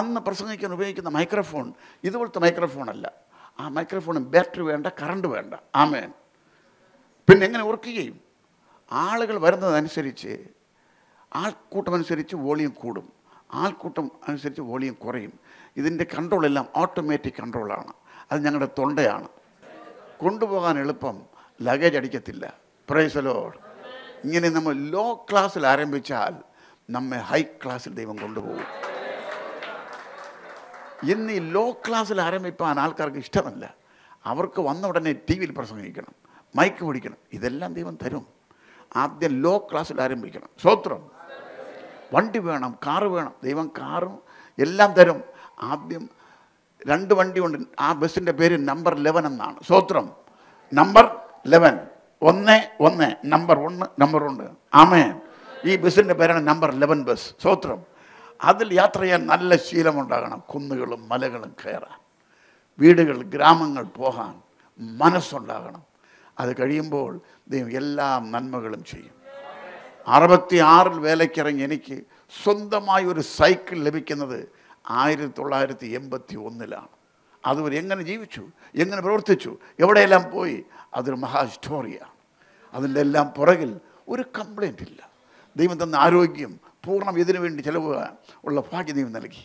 അന്ന് പ്രസംഗിക്കാൻ ഉപയോഗിക്കുന്ന മൈക്രോഫോൺ ഇതുപോലത്തെ മൈക്രോഫോണല്ല ആ മൈക്രോഫോണും ബാറ്ററി വേണ്ട കറണ്ട് വേണ്ട ആമേൻ പിന്നെ എങ്ങനെ വർക്ക് ചെയ്യും ആളുകൾ വരുന്നതനുസരിച്ച് ആൾക്കൂട്ടമനുസരിച്ച് വോളിയം കൂടും ആൾക്കൂട്ടം അനുസരിച്ച് വോളിയം കുറയും ഇതിൻ്റെ കൺട്രോളെല്ലാം ഓട്ടോമാറ്റിക് കൺട്രോളാണ് അത് ഞങ്ങളുടെ തൊണ്ടയാണ് കൊണ്ടുപോകാൻ എളുപ്പം ലഗേജ് അടിക്കത്തില്ല പ്രൈസലോട് ഇങ്ങനെ നമ്മൾ ലോ ക്ലാസ്സിൽ ആരംഭിച്ചാൽ നമ്മെ ഹൈ ക്ലാസ്സിൽ ദൈവം കൊണ്ടുപോകും ഇന്ന് ഈ ലോ ക്ലാസ്സിൽ ആരംഭിപ്പാൻ ആൾക്കാർക്ക് ഇഷ്ടമല്ല അവർക്ക് വന്ന ഉടനെ ടി വിയിൽ പ്രസംഗിക്കണം മൈക്ക് പിടിക്കണം ഇതെല്ലാം ദൈവം തരും ആദ്യം ലോ ക്ലാസ്സിൽ ആരംഭിക്കണം സ്വത്രം വണ്ടി വേണം കാറ് വേണം ദൈവം കാറും എല്ലാം തരും ആദ്യം രണ്ട് വണ്ടി ഉണ്ട് ആ ബസ്സിൻ്റെ പേര് നമ്പർ ലെവൻ എന്നാണ് സ്വത്രം നമ്പർ ലെവൻ ഒന്ന് ഒന്ന് നമ്പർ ഒന്ന് നമ്പർ ഉണ്ട് ആമേൻ ഈ ബസ്സിൻ്റെ പേരാണ് നമ്പർ ലെവൻ ബസ് സ്വത്രം അതിൽ യാത്ര ചെയ്യാൻ നല്ല ശീലമുണ്ടാകണം കുന്നുകളും മലകളും കയറാൻ വീടുകൾ ഗ്രാമങ്ങൾ പോകാൻ മനസ്സുണ്ടാകണം അത് കഴിയുമ്പോൾ ദൈവം എല്ലാ നന്മകളും ചെയ്യും അറുപത്തി ആറിൽ വേലയ്ക്കിറങ്ങി എനിക്ക് സ്വന്തമായി ഒരു സൈക്കിൾ ലഭിക്കുന്നത് ആയിരത്തി തൊള്ളായിരത്തി എൺപത്തി ഒന്നിലാണ് അതുവരെ എങ്ങനെ ജീവിച്ചു എങ്ങനെ പ്രവർത്തിച്ചു എവിടെയെല്ലാം പോയി അതൊരു മഹാ സ്റ്റോറിയാണ് അതിൻ്റെ എല്ലാം പുറകിൽ ഒരു കംപ്ലൈൻ്റ് ഇല്ല ദൈവം തന്ന ആരോഗ്യം പൂർണ്ണം ഇതിനു വേണ്ടി ചിലവ് ഉള്ള ഭാഗ്യം ദൈവം നൽകി